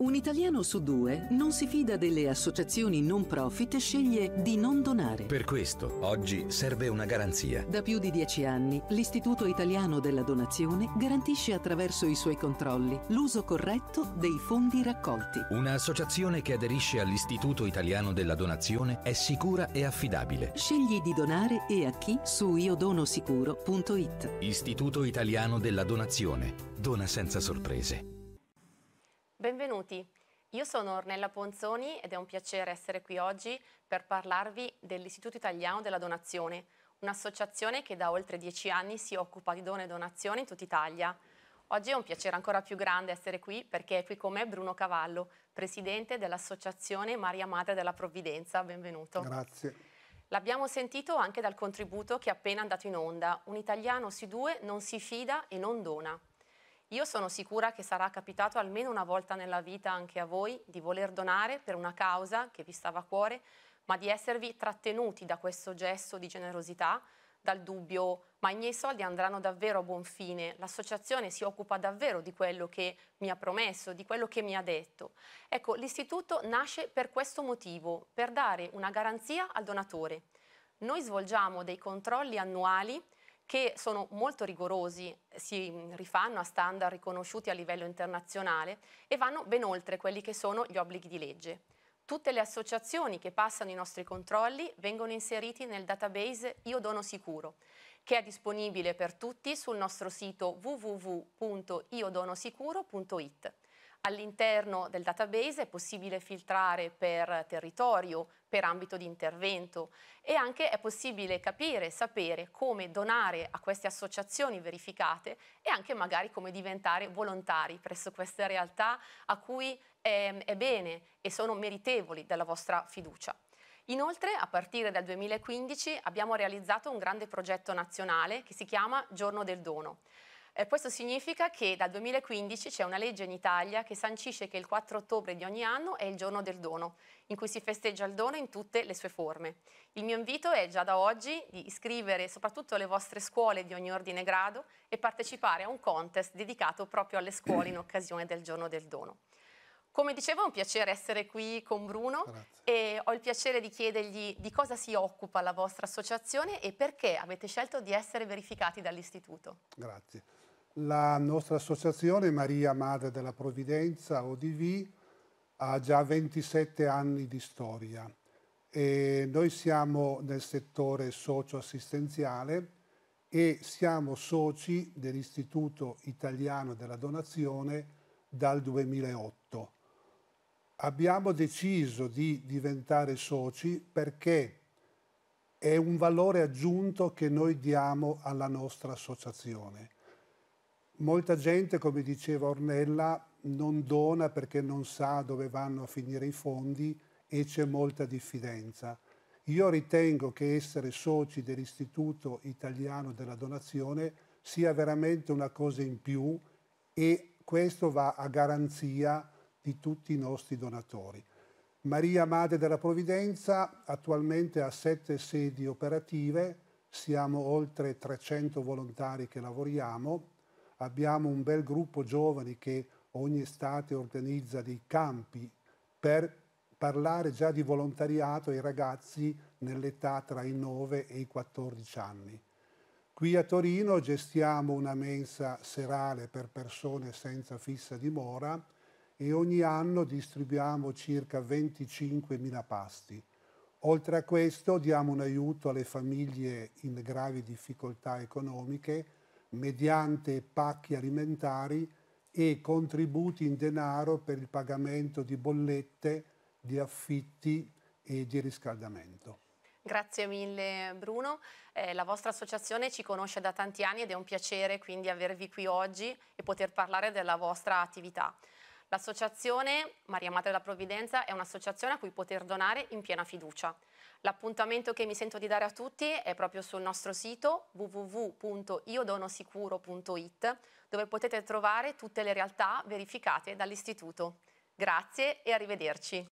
Un italiano su due non si fida delle associazioni non profit e sceglie di non donare. Per questo, oggi serve una garanzia. Da più di dieci anni, l'Istituto Italiano della Donazione garantisce attraverso i suoi controlli l'uso corretto dei fondi raccolti. Un'associazione che aderisce all'Istituto Italiano della Donazione è sicura e affidabile. Scegli di donare e a chi su iodonosicuro.it. Istituto Italiano della Donazione. Dona senza sorprese. Benvenuti, io sono Ornella Ponzoni ed è un piacere essere qui oggi per parlarvi dell'Istituto Italiano della Donazione, un'associazione che da oltre dieci anni si occupa di dono e donazione in tutta Italia. Oggi è un piacere ancora più grande essere qui perché è qui con me Bruno Cavallo, presidente dell'Associazione Maria Madre della Provvidenza. Benvenuto. Grazie. L'abbiamo sentito anche dal contributo che è appena andato in onda. Un italiano su due non si fida e non dona. Io sono sicura che sarà capitato almeno una volta nella vita anche a voi di voler donare per una causa che vi stava a cuore, ma di esservi trattenuti da questo gesto di generosità, dal dubbio ma i miei soldi andranno davvero a buon fine, l'associazione si occupa davvero di quello che mi ha promesso, di quello che mi ha detto. Ecco, l'istituto nasce per questo motivo, per dare una garanzia al donatore. Noi svolgiamo dei controlli annuali che sono molto rigorosi, si mm, rifanno a standard riconosciuti a livello internazionale e vanno ben oltre quelli che sono gli obblighi di legge. Tutte le associazioni che passano i nostri controlli vengono inseriti nel database Io Dono Sicuro, che è disponibile per tutti sul nostro sito www.iodonosicuro.it. All'interno del database è possibile filtrare per territorio, per ambito di intervento e anche è possibile capire e sapere come donare a queste associazioni verificate e anche magari come diventare volontari presso queste realtà a cui è, è bene e sono meritevoli della vostra fiducia. Inoltre, a partire dal 2015, abbiamo realizzato un grande progetto nazionale che si chiama Giorno del Dono. Eh, questo significa che dal 2015 c'è una legge in Italia che sancisce che il 4 ottobre di ogni anno è il giorno del dono, in cui si festeggia il dono in tutte le sue forme. Il mio invito è già da oggi di iscrivere soprattutto le vostre scuole di ogni ordine e grado e partecipare a un contest dedicato proprio alle scuole in occasione del giorno del dono. Come dicevo, è un piacere essere qui con Bruno Grazie. e ho il piacere di chiedergli di cosa si occupa la vostra associazione e perché avete scelto di essere verificati dall'Istituto. Grazie. La nostra associazione Maria Madre della Provvidenza, ODV, ha già 27 anni di storia e noi siamo nel settore socio-assistenziale e siamo soci dell'Istituto Italiano della Donazione dal 2008. Abbiamo deciso di diventare soci perché è un valore aggiunto che noi diamo alla nostra associazione Molta gente, come diceva Ornella, non dona perché non sa dove vanno a finire i fondi e c'è molta diffidenza. Io ritengo che essere soci dell'Istituto Italiano della Donazione sia veramente una cosa in più e questo va a garanzia di tutti i nostri donatori. Maria Madre della Provvidenza attualmente ha sette sedi operative, siamo oltre 300 volontari che lavoriamo abbiamo un bel gruppo giovani che ogni estate organizza dei campi per parlare già di volontariato ai ragazzi nell'età tra i 9 e i 14 anni. Qui a Torino gestiamo una mensa serale per persone senza fissa dimora e ogni anno distribuiamo circa 25.000 pasti. Oltre a questo diamo un aiuto alle famiglie in gravi difficoltà economiche mediante pacchi alimentari e contributi in denaro per il pagamento di bollette, di affitti e di riscaldamento. Grazie mille Bruno, eh, la vostra associazione ci conosce da tanti anni ed è un piacere quindi avervi qui oggi e poter parlare della vostra attività. L'associazione Maria Madre della Provvidenza è un'associazione a cui poter donare in piena fiducia. L'appuntamento che mi sento di dare a tutti è proprio sul nostro sito www.iodonosicuro.it dove potete trovare tutte le realtà verificate dall'Istituto. Grazie e arrivederci.